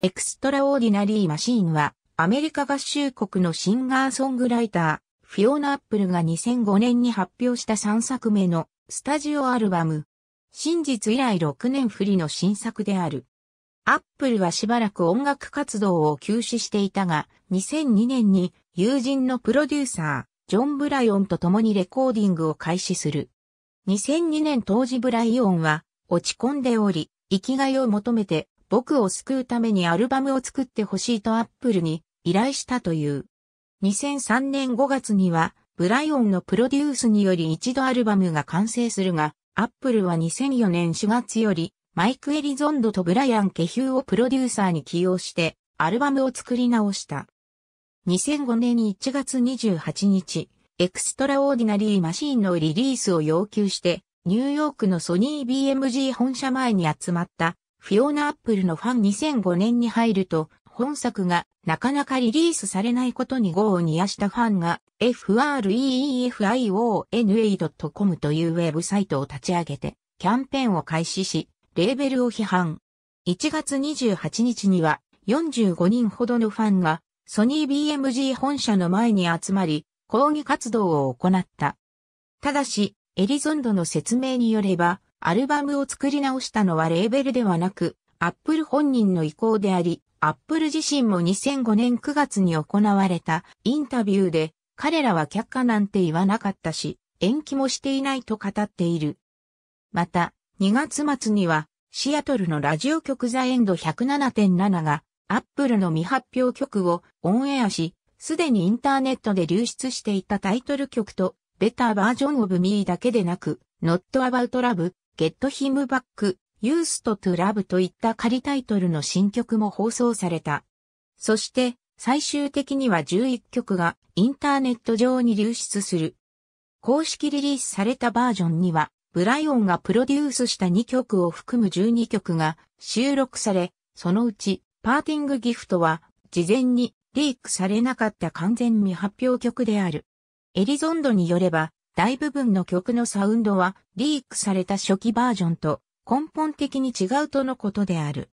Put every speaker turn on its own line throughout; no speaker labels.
エクストラオーディナリー・マシーンは、アメリカ合衆国のシンガーソングライター、フィオナ・アップルが2005年に発表した3作目のスタジオアルバム。真実以来6年振りの新作である。アップルはしばらく音楽活動を休止していたが、2002年に友人のプロデューサー、ジョン・ブライオンと共にレコーディングを開始する。2002年当時ブライオンは落ち込んでおり、生きがいを求めて僕を救うためにアルバムを作ってほしいとアップルに依頼したという。2003年5月には、ブライオンのプロデュースにより一度アルバムが完成するが、アップルは2004年4月より、マイク・エリゾンドとブライアン・ケヒューをプロデューサーに起用して、アルバムを作り直した。2005年1月28日、エクストラオーディナリーマシーンのリリースを要求して、ニューヨークのソニー BMG 本社前に集まったフィオナアップルのファン2005年に入ると、本作がなかなかリリースされないことに号を煮やしたファンが freefiona.com というウェブサイトを立ち上げてキャンペーンを開始し、レーベルを批判。1月28日には45人ほどのファンがソニー BMG 本社の前に集まり、抗議活動を行った。ただし、エリゾンドの説明によれば、アルバムを作り直したのはレーベルではなく、アップル本人の意向であり、アップル自身も2005年9月に行われたインタビューで、彼らは却下なんて言わなかったし、延期もしていないと語っている。また、2月末には、シアトルのラジオ局ザエンド107.7が、アップルの未発表曲をオンエアし、すでにインターネットで流出していたタイトル曲と、ベターバージョンオブミーだけでなく、ノットアバウトラブ、Get Him Back、Used to Love といった仮タイトルの新曲も放送された。そして、最終的には11曲がインターネット上に流出する。公式リリースされたバージョンには、ブライオンがプロデュースした2曲を含む12曲が収録され、そのうち、パーティングギフトは、事前にリークされなかった完全未発表曲である。エリゾンドによれば、大部分の曲のサウンドはリークされた初期バージョンと根本的に違うとのことである。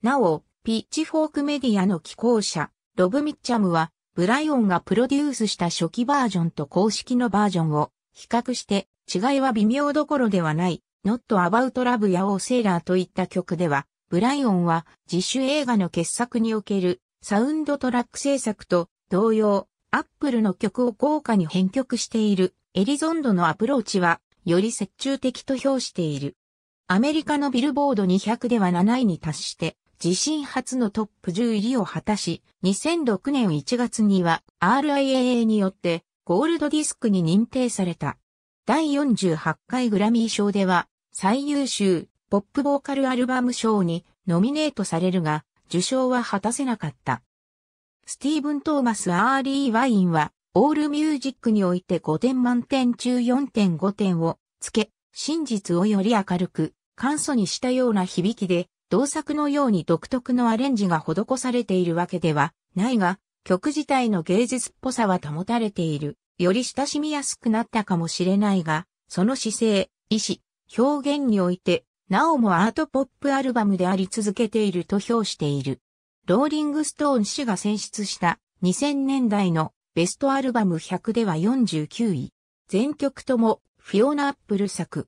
なお、ピッチフォークメディアの寄稿者、ロブ・ミッチャムは、ブライオンがプロデュースした初期バージョンと公式のバージョンを比較して違いは微妙どころではない、Not About Love や Oh Sailor といった曲では、ブライオンは自主映画の傑作におけるサウンドトラック制作と同様、アップルの曲を豪華に編曲しているエリゾンドのアプローチは、より折中的と評している。アメリカのビルボード200では7位に達して、自身初のトップ10入りを果たし、2006年1月には RIAA によってゴールドディスクに認定された。第48回グラミー賞では最優秀ポップボーカルアルバム賞にノミネートされるが、受賞は果たせなかった。スティーブン・トーマス・リー・ワインはオールミュージックにおいて5点満点中4.5点をつけ、真実をより明るく、簡素にしたような響きで、同作のように独特のアレンジが施されているわけではないが、曲自体の芸術っぽさは保たれている。より親しみやすくなったかもしれないが、その姿勢、意志、表現において、なおもアートポップアルバムであり続けていると評している。ローリングストーン氏が選出した2000年代のベストアルバム100では49位。全曲とも、フィオナ・アップル作。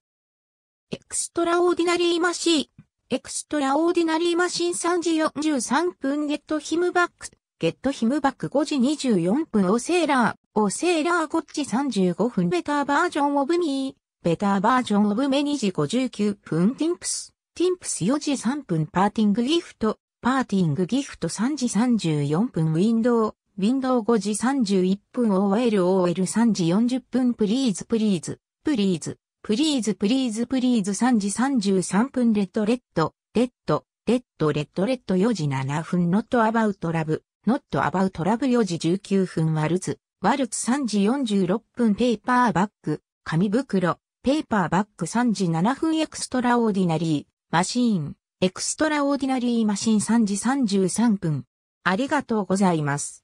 エクストラオーディナリーマシーン、エクストラオーディナリーマシーン3時43分ゲットヒムバック、ゲットヒムバック5時24分オセーラー、オセーラーゴッチ35分ベターバージョンオブミー、ベターバージョンオブメ2時59分ティンプス、ティンプス4時3分パーティングギフト、パーティングギフト3時34分ウィンドウ、ウィンドウ5時31分 OLOL3 時40分プリーズプリーズ、プリーズ、プリーズプリーズプリーズ3時33分レッドレッド、レッド、レッドレッドレッド4時7分ノットアバウトラブ、ノットアバウトラブ4時19分ワルツ、ワルツ3時46分ペーパーバッグ、紙袋、ペーパーバッグ3時7分エクストラオーディナリー、マシーン、エクストラオーディナリーマシーン3時33分。ありがとうございます。